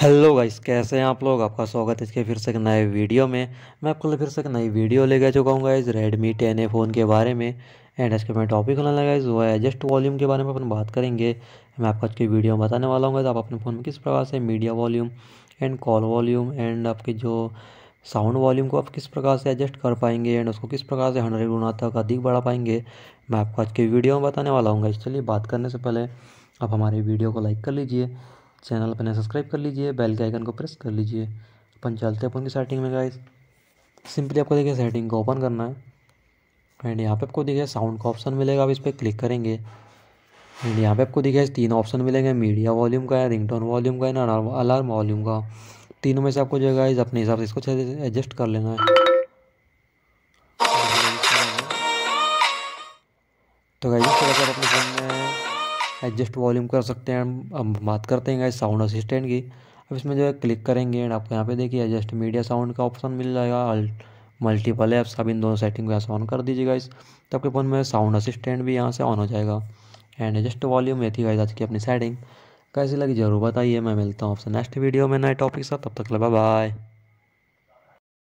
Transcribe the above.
hello guys कैसे हैं आप लोग आपका स्वागत है इसके फिर से एक नए वीडियो में मैं आपको फिर से एक नई वीडियो जा चुका हूँ guys Redmi ten A phone के बारे में एंड इसके मैं टॉपिक होने लगा गाइस वो है एडजस्ट वॉल्यूम के बारे में अपन बात करेंगे मैं आपको आज की वीडियो में बताने वाला हूँ तो आप अपने फ़ोन में किस प्रकार से media volume and call volume and आपके जो साउंड वॉल्यूम को आप किस प्रकार से एडजस्ट कर पाएंगे एंड उसको किस प्रकार से हंड्रेड गुना तक अधिक बढ़ा पाएंगे मैं आपको आज की वीडियो में बताने वाला हूँ इस चलिए बात करने से पहले आप हमारे वीडियो को लाइक कर लीजिए चैनल अपने सब्सक्राइब कर लीजिए बेल के आइकन को प्रेस कर लीजिए अपन चलते हैं अपन की सेटिंग में गाइस सिंपली आपको देखिए सेटिंग को ओपन करना है एंड यहाँ पे आपको देखिए साउंड का ऑप्शन मिलेगा आप इस पर क्लिक करेंगे एंड यहाँ पे आपको देखिए तीन ऑप्शन मिलेंगे मीडिया वॉल्यूम का है रिंगटोन वॉल्यूम का है ना अलार्म वॉल्यूम का तीनों में से आपको जो है अपने हिसाब से इसको एडजस्ट कर लेना है तो गाइज इस तरह से अपने फ़ोन में एडजस्ट वॉल्यूम कर सकते हैं अब बात करते हैं साउंड असिस्टेंट की अब इसमें जो है क्लिक करेंगे एंड आपको यहाँ पे देखिए एडजस्ट मीडिया साउंड का ऑप्शन मिल जाएगा मल्टीपल एप्स आप इन दोनों सेटिंग को यहाँ ऑन कर दीजिएगा इस तो आपके फ़ोन में साउंड असिस्टेंट भी यहाँ से ऑन हो जाएगा एंड एडजस्ट वॉल्यूम ये थी गाइस आज की अपनी सेटिंग कैसी लगी जरूर बताइए मैं मिलता हूँ आपसे नेक्स्ट वीडियो में नए टॉपिक साथ तब तक लगा बाय